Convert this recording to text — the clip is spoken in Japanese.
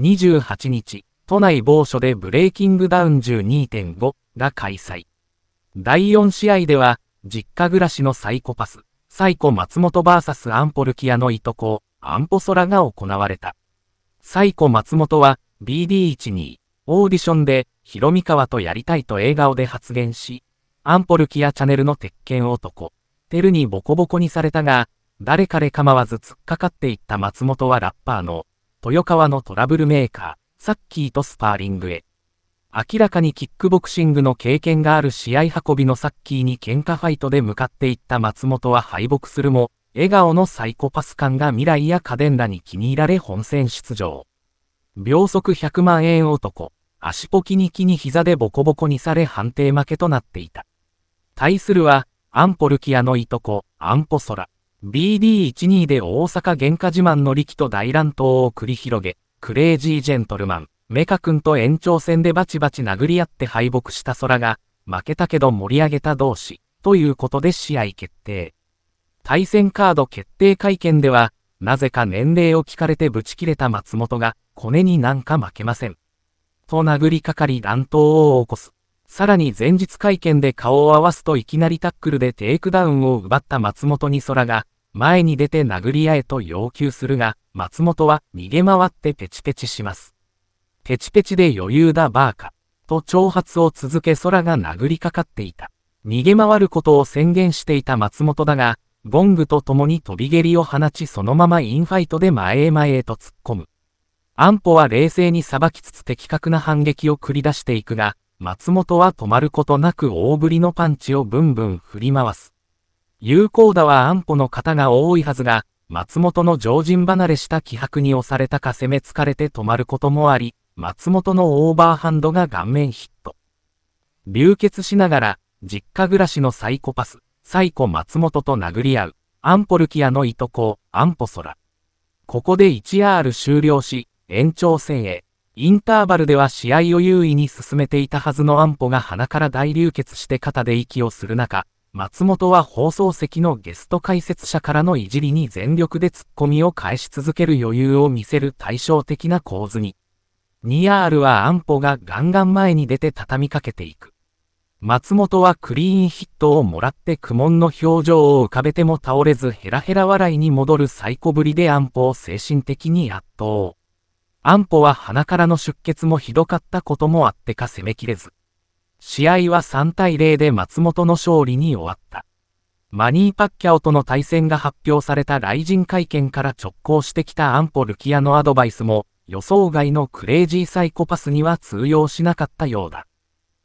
28日、都内某所でブレイキングダウン12.5が開催。第4試合では、実家暮らしのサイコパス、サイコ松本 VS アンポルキアのいとこ、アンポソラが行われた。サイコ松本は BD12 オーディションでヒロミカワとやりたいと笑顔で発言し、アンポルキアチャンネルの鉄拳男、テルにボコボコにされたが、誰彼構わず突っかかっていった松本はラッパーの豊川のトラブルメーカー、サッキーとスパーリングへ。明らかにキックボクシングの経験がある試合運びのサッキーに喧嘩ファイトで向かっていった松本は敗北するも、笑顔のサイコパス感が未来や家電らに気に入られ本戦出場。秒速100万円男、足ポキに木に膝でボコボコにされ判定負けとなっていた。対するは、アンポルキアのいとこ、アンポソラ。BD12 で大阪原価自慢の力と大乱闘を繰り広げ、クレイジージェントルマン、メカ君と延長戦でバチバチ殴り合って敗北した空が、負けたけど盛り上げた同士、ということで試合決定。対戦カード決定会見では、なぜか年齢を聞かれてブチ切れた松本が、コネになんか負けません。と殴りかかり乱闘を起こす。さらに前日会見で顔を合わすといきなりタックルでテイクダウンを奪った松本に空が、前に出て殴り合えと要求するが、松本は逃げ回ってペチペチします。ペチペチで余裕だバーカ、と挑発を続け空が殴りかかっていた。逃げ回ることを宣言していた松本だが、ゴングと共に飛び蹴りを放ちそのままインファイトで前へ前へと突っ込む。安保は冷静に裁きつつ的確な反撃を繰り出していくが、松本は止まることなく大ぶりのパンチをぶんぶん振り回す。有効打は安保の方が多いはずが、松本の常人離れした気迫に押されたか攻めつかれて止まることもあり、松本のオーバーハンドが顔面ヒット。流血しながら、実家暮らしのサイコパス、サイコ松本と殴り合う、アンポルキアのいとこ、アンポソラ。ここで 1R 終了し、延長戦へ。インターバルでは試合を優位に進めていたはずの安保が鼻から大流血して肩で息をする中、松本は放送席のゲスト解説者からのいじりに全力で突っ込みを返し続ける余裕を見せる対照的な構図に。ニアールは安保がガンガン前に出て畳みかけていく。松本はクリーンヒットをもらって苦悶の表情を浮かべても倒れずヘラヘラ笑いに戻るサイコぶりで安保を精神的に圧倒。安保は鼻からの出血もひどかったこともあってか攻めきれず。試合は3対0で松本の勝利に終わった。マニー・パッキャオとの対戦が発表された雷神会見から直行してきた安保ルキアのアドバイスも、予想外のクレイジーサイコパスには通用しなかったようだ。